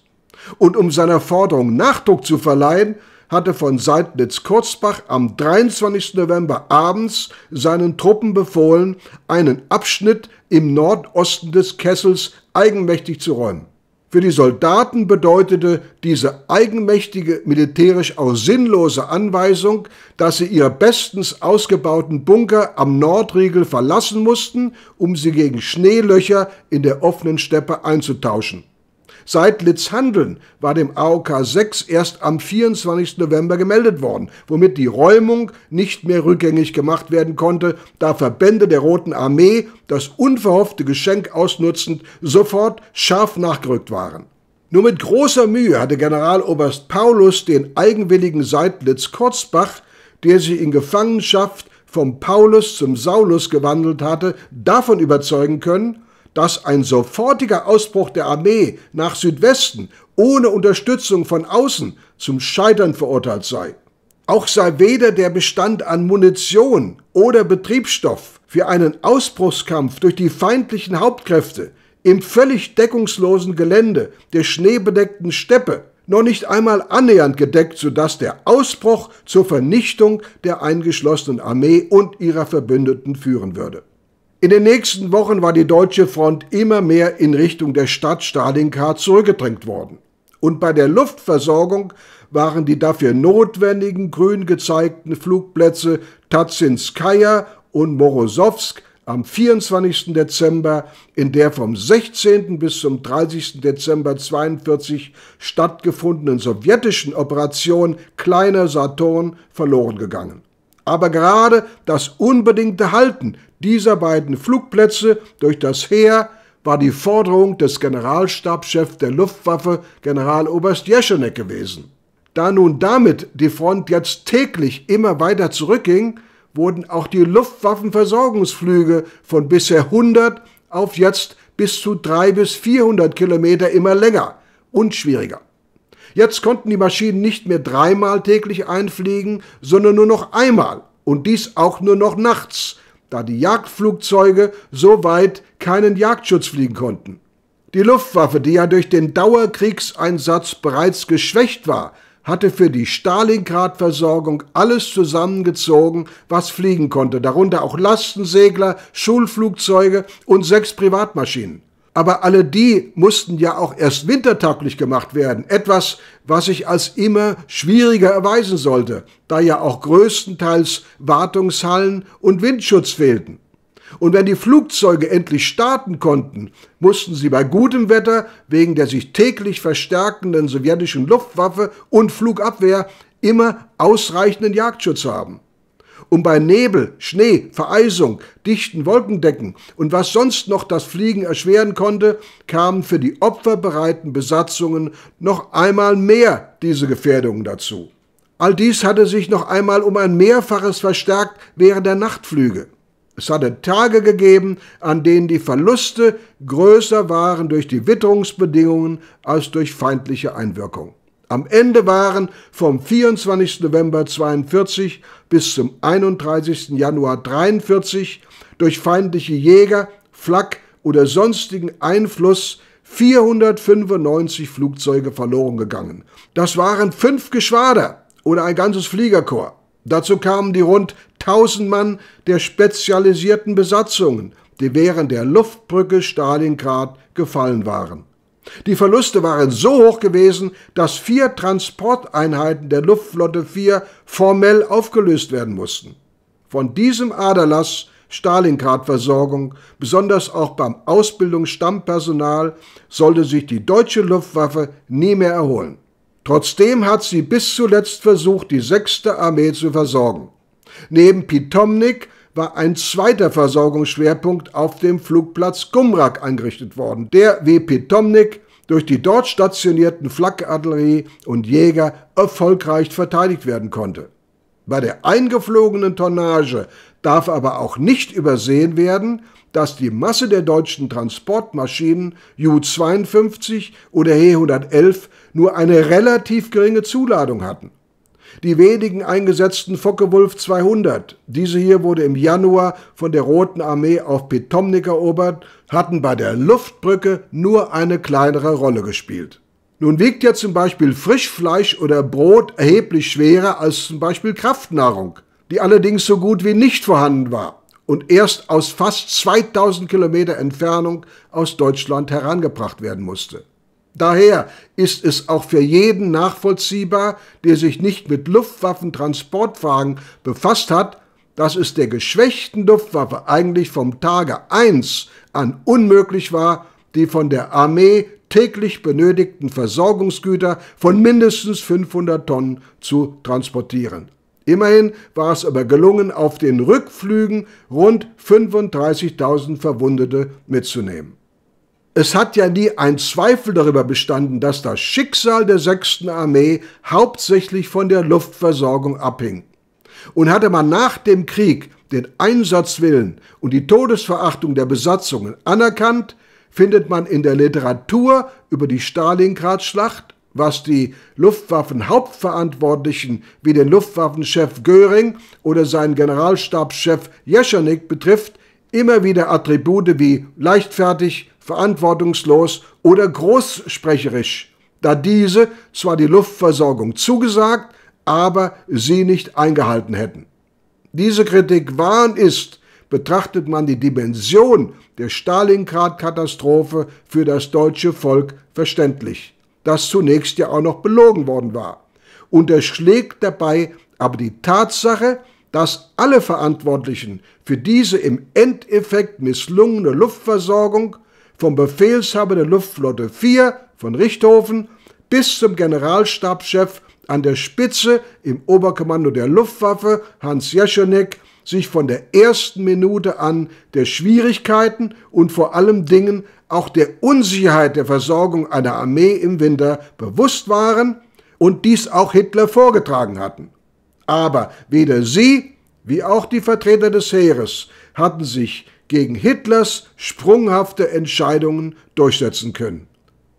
Und um seiner Forderung Nachdruck zu verleihen, hatte von Seidlitz-Kurzbach am 23. November abends seinen Truppen befohlen, einen Abschnitt im Nordosten des Kessels eigenmächtig zu räumen. Für die Soldaten bedeutete diese eigenmächtige, militärisch auch sinnlose Anweisung, dass sie ihre bestens ausgebauten Bunker am Nordriegel verlassen mussten, um sie gegen Schneelöcher in der offenen Steppe einzutauschen. Seidlitz Handeln war dem AOK 6 erst am 24. November gemeldet worden, womit die Räumung nicht mehr rückgängig gemacht werden konnte, da Verbände der Roten Armee das unverhoffte Geschenk ausnutzend sofort scharf nachgerückt waren. Nur mit großer Mühe hatte Generaloberst Paulus den eigenwilligen Seidlitz Kurzbach, der sich in Gefangenschaft vom Paulus zum Saulus gewandelt hatte, davon überzeugen können, dass ein sofortiger Ausbruch der Armee nach Südwesten ohne Unterstützung von außen zum Scheitern verurteilt sei. Auch sei weder der Bestand an Munition oder Betriebsstoff für einen Ausbruchskampf durch die feindlichen Hauptkräfte im völlig deckungslosen Gelände der schneebedeckten Steppe noch nicht einmal annähernd gedeckt, sodass der Ausbruch zur Vernichtung der eingeschlossenen Armee und ihrer Verbündeten führen würde. In den nächsten Wochen war die deutsche Front immer mehr in Richtung der Stadt Stalingrad zurückgedrängt worden. Und bei der Luftversorgung waren die dafür notwendigen grün gezeigten Flugplätze Tatsinskaya und Morozowsk am 24. Dezember in der vom 16. bis zum 30. Dezember 1942 stattgefundenen sowjetischen Operation Kleiner Saturn verloren gegangen. Aber gerade das unbedingte Halten dieser beiden Flugplätze durch das Heer war die Forderung des Generalstabschefs der Luftwaffe Generaloberst Jeschenek gewesen. Da nun damit die Front jetzt täglich immer weiter zurückging, wurden auch die Luftwaffenversorgungsflüge von bisher 100 auf jetzt bis zu 300 bis 400 Kilometer immer länger und schwieriger. Jetzt konnten die Maschinen nicht mehr dreimal täglich einfliegen, sondern nur noch einmal und dies auch nur noch nachts, da die Jagdflugzeuge so weit keinen Jagdschutz fliegen konnten. Die Luftwaffe, die ja durch den Dauerkriegseinsatz bereits geschwächt war, hatte für die Stalingrad-Versorgung alles zusammengezogen, was fliegen konnte, darunter auch Lastensegler, Schulflugzeuge und sechs Privatmaschinen. Aber alle die mussten ja auch erst wintertauglich gemacht werden. Etwas, was sich als immer schwieriger erweisen sollte, da ja auch größtenteils Wartungshallen und Windschutz fehlten. Und wenn die Flugzeuge endlich starten konnten, mussten sie bei gutem Wetter wegen der sich täglich verstärkenden sowjetischen Luftwaffe und Flugabwehr immer ausreichenden Jagdschutz haben um bei Nebel, Schnee, Vereisung, dichten Wolkendecken und was sonst noch das Fliegen erschweren konnte, kamen für die opferbereiten Besatzungen noch einmal mehr diese Gefährdungen dazu. All dies hatte sich noch einmal um ein Mehrfaches verstärkt während der Nachtflüge. Es hatte Tage gegeben, an denen die Verluste größer waren durch die Witterungsbedingungen als durch feindliche Einwirkung. Am Ende waren vom 24. November 42 bis zum 31. Januar 43 durch feindliche Jäger, Flak oder sonstigen Einfluss 495 Flugzeuge verloren gegangen. Das waren fünf Geschwader oder ein ganzes Fliegerkorps. Dazu kamen die rund 1000 Mann der spezialisierten Besatzungen, die während der Luftbrücke Stalingrad gefallen waren. Die Verluste waren so hoch gewesen, dass vier Transporteinheiten der Luftflotte 4 formell aufgelöst werden mussten. Von diesem Aderlass Stalingrad-Versorgung, besonders auch beim Ausbildungsstammpersonal, sollte sich die deutsche Luftwaffe nie mehr erholen. Trotzdem hat sie bis zuletzt versucht, die 6. Armee zu versorgen. Neben Pitomnik war ein zweiter Versorgungsschwerpunkt auf dem Flugplatz Gumrak eingerichtet worden, der WP Tomnik durch die dort stationierten Flakartillerie und Jäger erfolgreich verteidigt werden konnte. Bei der eingeflogenen Tonnage darf aber auch nicht übersehen werden, dass die Masse der deutschen Transportmaschinen Ju-52 oder He-111 nur eine relativ geringe Zuladung hatten. Die wenigen eingesetzten Focke-Wulf 200, diese hier wurde im Januar von der Roten Armee auf Pitomnik erobert, hatten bei der Luftbrücke nur eine kleinere Rolle gespielt. Nun wiegt ja zum Beispiel Frischfleisch oder Brot erheblich schwerer als zum Beispiel Kraftnahrung, die allerdings so gut wie nicht vorhanden war und erst aus fast 2000 Kilometer Entfernung aus Deutschland herangebracht werden musste. Daher ist es auch für jeden nachvollziehbar, der sich nicht mit Luftwaffentransportwagen befasst hat, dass es der geschwächten Luftwaffe eigentlich vom Tage 1 an unmöglich war, die von der Armee täglich benötigten Versorgungsgüter von mindestens 500 Tonnen zu transportieren. Immerhin war es aber gelungen, auf den Rückflügen rund 35.000 Verwundete mitzunehmen. Es hat ja nie ein Zweifel darüber bestanden, dass das Schicksal der 6. Armee hauptsächlich von der Luftversorgung abhing. Und hatte man nach dem Krieg den Einsatzwillen und die Todesverachtung der Besatzungen anerkannt, findet man in der Literatur über die Stalingrad-Schlacht, was die Luftwaffenhauptverantwortlichen wie den Luftwaffenchef Göring oder seinen Generalstabschef Jeschernik betrifft, immer wieder Attribute wie leichtfertig, verantwortungslos oder großsprecherisch, da diese zwar die Luftversorgung zugesagt, aber sie nicht eingehalten hätten. Diese Kritik war und ist, betrachtet man die Dimension der Stalingrad-Katastrophe für das deutsche Volk verständlich, das zunächst ja auch noch belogen worden war, unterschlägt dabei aber die Tatsache, dass alle Verantwortlichen für diese im Endeffekt misslungene Luftversorgung vom Befehlshaber der Luftflotte 4 von Richthofen bis zum Generalstabschef an der Spitze im Oberkommando der Luftwaffe Hans Jeschenek sich von der ersten Minute an der Schwierigkeiten und vor allem Dingen auch der Unsicherheit der Versorgung einer Armee im Winter bewusst waren und dies auch Hitler vorgetragen hatten. Aber weder sie wie auch die Vertreter des Heeres hatten sich gegen Hitlers sprunghafte Entscheidungen durchsetzen können.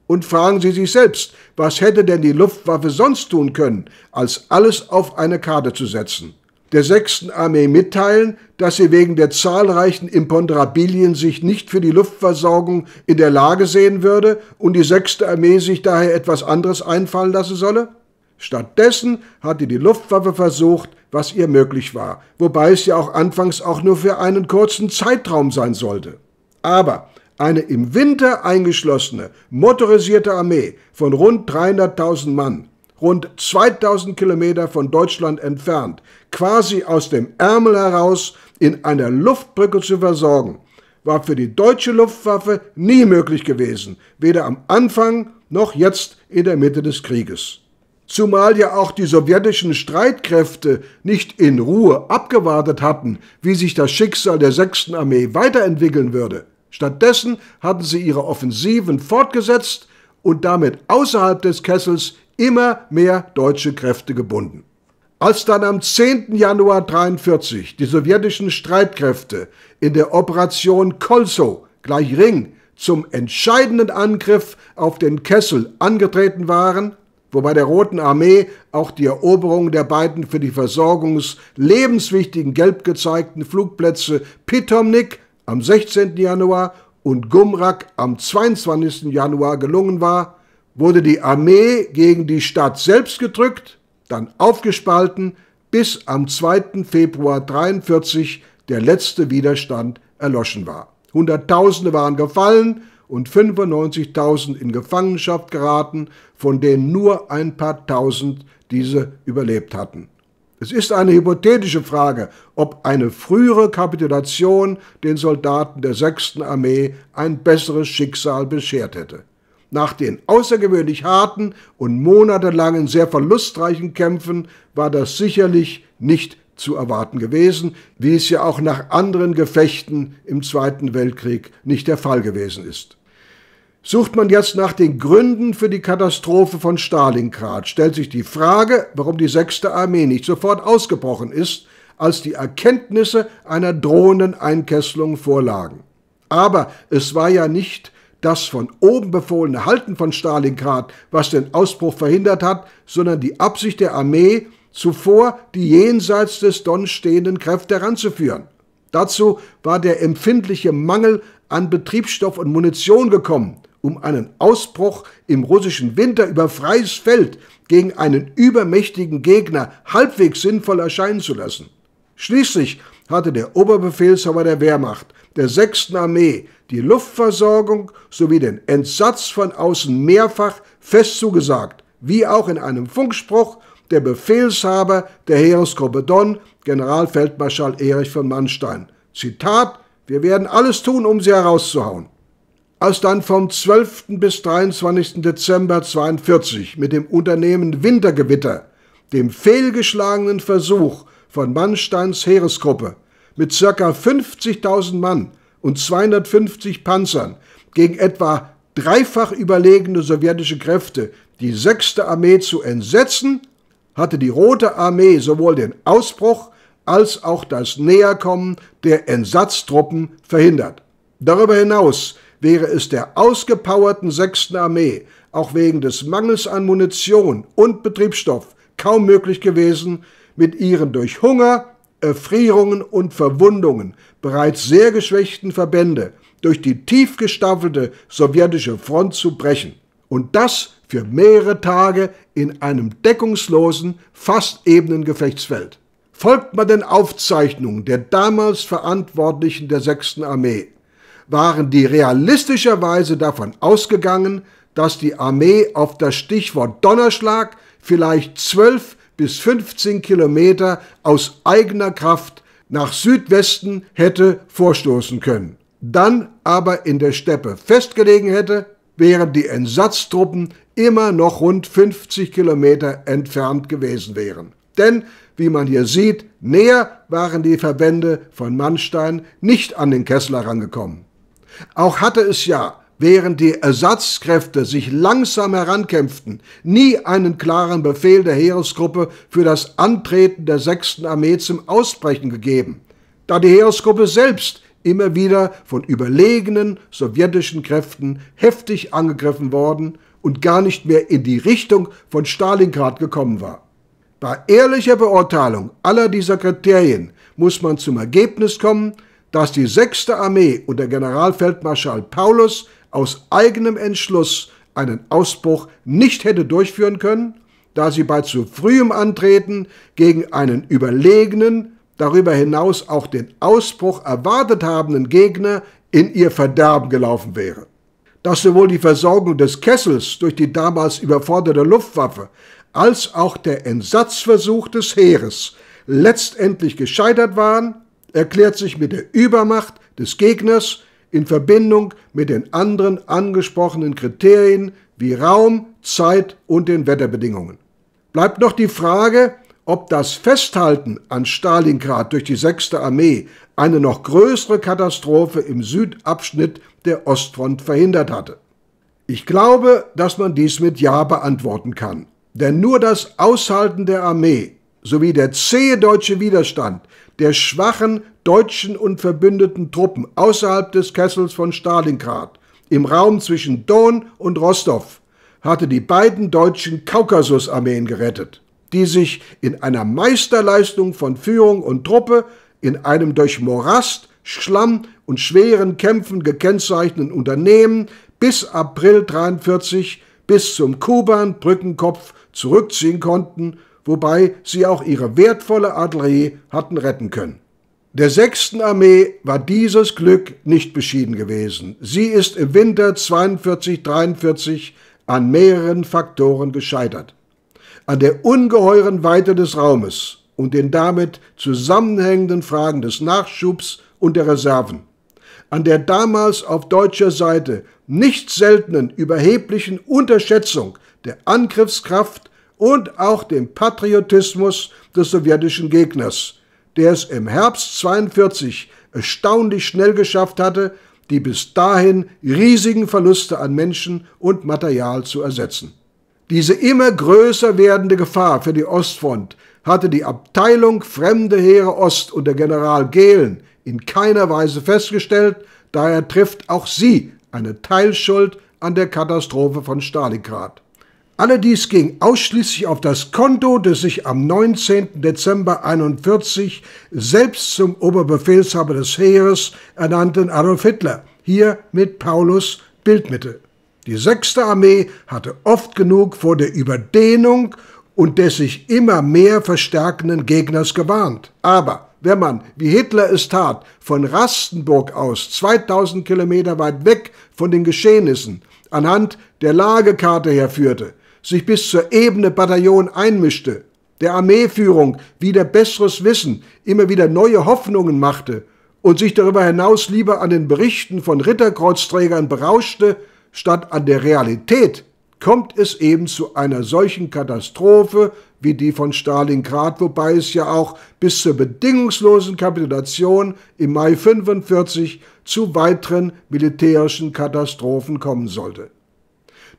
Und fragen Sie sich selbst, was hätte denn die Luftwaffe sonst tun können, als alles auf eine Karte zu setzen? Der 6. Armee mitteilen, dass sie wegen der zahlreichen Imponderabilien sich nicht für die Luftversorgung in der Lage sehen würde und die 6. Armee sich daher etwas anderes einfallen lassen solle? Stattdessen hatte die Luftwaffe versucht, was ihr möglich war, wobei es ja auch anfangs auch nur für einen kurzen Zeitraum sein sollte. Aber eine im Winter eingeschlossene, motorisierte Armee von rund 300.000 Mann, rund 2000 Kilometer von Deutschland entfernt, quasi aus dem Ärmel heraus in einer Luftbrücke zu versorgen, war für die deutsche Luftwaffe nie möglich gewesen, weder am Anfang noch jetzt in der Mitte des Krieges zumal ja auch die sowjetischen Streitkräfte nicht in Ruhe abgewartet hatten, wie sich das Schicksal der 6. Armee weiterentwickeln würde. Stattdessen hatten sie ihre Offensiven fortgesetzt und damit außerhalb des Kessels immer mehr deutsche Kräfte gebunden. Als dann am 10. Januar 1943 die sowjetischen Streitkräfte in der Operation Kolso gleich Ring zum entscheidenden Angriff auf den Kessel angetreten waren, wobei der Roten Armee auch die Eroberung der beiden für die Versorgungs lebenswichtigen gelb gezeigten Flugplätze Pitomnik am 16. Januar und Gumrak am 22. Januar gelungen war, wurde die Armee gegen die Stadt selbst gedrückt, dann aufgespalten, bis am 2. Februar 43 der letzte Widerstand erloschen war. Hunderttausende waren gefallen, und 95.000 in Gefangenschaft geraten, von denen nur ein paar Tausend diese überlebt hatten. Es ist eine hypothetische Frage, ob eine frühere Kapitulation den Soldaten der 6. Armee ein besseres Schicksal beschert hätte. Nach den außergewöhnlich harten und monatelangen sehr verlustreichen Kämpfen war das sicherlich nicht zu erwarten gewesen, wie es ja auch nach anderen Gefechten im Zweiten Weltkrieg nicht der Fall gewesen ist. Sucht man jetzt nach den Gründen für die Katastrophe von Stalingrad, stellt sich die Frage, warum die 6. Armee nicht sofort ausgebrochen ist, als die Erkenntnisse einer drohenden Einkesselung vorlagen. Aber es war ja nicht das von oben befohlene Halten von Stalingrad, was den Ausbruch verhindert hat, sondern die Absicht der Armee, zuvor die jenseits des Don stehenden Kräfte heranzuführen. Dazu war der empfindliche Mangel an Betriebsstoff und Munition gekommen um einen Ausbruch im russischen Winter über freies Feld gegen einen übermächtigen Gegner halbwegs sinnvoll erscheinen zu lassen. Schließlich hatte der Oberbefehlshaber der Wehrmacht, der 6. Armee, die Luftversorgung sowie den Entsatz von außen mehrfach fest zugesagt, wie auch in einem Funkspruch der Befehlshaber der Heeresgruppe Don, Generalfeldmarschall Erich von Mannstein. Zitat, wir werden alles tun, um sie herauszuhauen als dann vom 12. bis 23. Dezember 1942 mit dem Unternehmen Wintergewitter, dem fehlgeschlagenen Versuch von Mannsteins Heeresgruppe mit ca. 50.000 Mann und 250 Panzern gegen etwa dreifach überlegene sowjetische Kräfte die 6. Armee zu entsetzen, hatte die Rote Armee sowohl den Ausbruch als auch das Näherkommen der Entsatztruppen verhindert. Darüber hinaus wäre es der ausgepowerten 6. Armee auch wegen des Mangels an Munition und Betriebsstoff kaum möglich gewesen, mit ihren durch Hunger, Erfrierungen und Verwundungen bereits sehr geschwächten Verbände durch die tief gestaffelte sowjetische Front zu brechen. Und das für mehrere Tage in einem deckungslosen, fast ebenen Gefechtsfeld. Folgt man den Aufzeichnungen der damals Verantwortlichen der 6. Armee, waren die realistischerweise davon ausgegangen, dass die Armee auf das Stichwort Donnerschlag vielleicht 12 bis 15 Kilometer aus eigener Kraft nach Südwesten hätte vorstoßen können, dann aber in der Steppe festgelegen hätte, während die Entsatztruppen immer noch rund 50 Kilometer entfernt gewesen wären. Denn, wie man hier sieht, näher waren die Verbände von Mannstein nicht an den Kessler rangekommen. Auch hatte es ja, während die Ersatzkräfte sich langsam herankämpften, nie einen klaren Befehl der Heeresgruppe für das Antreten der 6. Armee zum Ausbrechen gegeben, da die Heeresgruppe selbst immer wieder von überlegenen sowjetischen Kräften heftig angegriffen worden und gar nicht mehr in die Richtung von Stalingrad gekommen war. Bei ehrlicher Beurteilung aller dieser Kriterien muss man zum Ergebnis kommen, dass die sechste Armee unter Generalfeldmarschall Paulus aus eigenem Entschluss einen Ausbruch nicht hätte durchführen können, da sie bei zu frühem Antreten gegen einen überlegenen, darüber hinaus auch den Ausbruch erwartet habenden Gegner in ihr Verderben gelaufen wäre. Dass sowohl die Versorgung des Kessels durch die damals überforderte Luftwaffe als auch der Entsatzversuch des Heeres letztendlich gescheitert waren, erklärt sich mit der Übermacht des Gegners in Verbindung mit den anderen angesprochenen Kriterien wie Raum, Zeit und den Wetterbedingungen. Bleibt noch die Frage, ob das Festhalten an Stalingrad durch die 6. Armee eine noch größere Katastrophe im Südabschnitt der Ostfront verhindert hatte. Ich glaube, dass man dies mit Ja beantworten kann. Denn nur das Aushalten der Armee sowie der zähe deutsche Widerstand der schwachen deutschen und verbündeten Truppen außerhalb des Kessels von Stalingrad im Raum zwischen Don und Rostov hatte die beiden deutschen Kaukasusarmeen gerettet, die sich in einer Meisterleistung von Führung und Truppe in einem durch Morast, Schlamm und schweren Kämpfen gekennzeichneten Unternehmen bis April 43 bis zum Kuban-Brückenkopf zurückziehen konnten wobei sie auch ihre wertvolle Artillerie hatten retten können. Der 6. Armee war dieses Glück nicht beschieden gewesen. Sie ist im Winter 42-43 an mehreren Faktoren gescheitert. An der ungeheuren Weite des Raumes und den damit zusammenhängenden Fragen des Nachschubs und der Reserven. An der damals auf deutscher Seite nicht seltenen überheblichen Unterschätzung der Angriffskraft und auch dem Patriotismus des sowjetischen Gegners, der es im Herbst 42 erstaunlich schnell geschafft hatte, die bis dahin riesigen Verluste an Menschen und Material zu ersetzen. Diese immer größer werdende Gefahr für die Ostfront hatte die Abteilung Fremde Heere Ost unter General Gehlen in keiner Weise festgestellt, daher trifft auch sie eine Teilschuld an der Katastrophe von Stalingrad. Allerdings ging ausschließlich auf das Konto des sich am 19. Dezember 41 selbst zum Oberbefehlshaber des Heeres ernannten Adolf Hitler, hier mit Paulus Bildmitte. Die 6. Armee hatte oft genug vor der Überdehnung und des sich immer mehr verstärkenden Gegners gewarnt. Aber wenn man, wie Hitler es tat, von Rastenburg aus 2000 Kilometer weit weg von den Geschehnissen anhand der Lagekarte herführte, sich bis zur Ebene Bataillon einmischte, der Armeeführung wieder besseres Wissen, immer wieder neue Hoffnungen machte und sich darüber hinaus lieber an den Berichten von Ritterkreuzträgern berauschte, statt an der Realität, kommt es eben zu einer solchen Katastrophe wie die von Stalingrad, wobei es ja auch bis zur bedingungslosen Kapitulation im Mai 45 zu weiteren militärischen Katastrophen kommen sollte.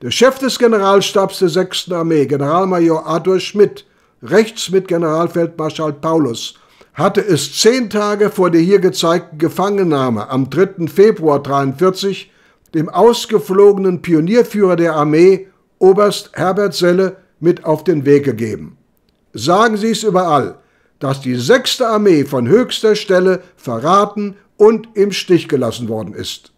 Der Chef des Generalstabs der 6. Armee, Generalmajor Arthur Schmidt, rechts mit Generalfeldmarschall Paulus, hatte es zehn Tage vor der hier gezeigten Gefangennahme am 3. Februar 1943 dem ausgeflogenen Pionierführer der Armee, Oberst Herbert Selle, mit auf den Weg gegeben. Sagen Sie es überall, dass die 6. Armee von höchster Stelle verraten und im Stich gelassen worden ist.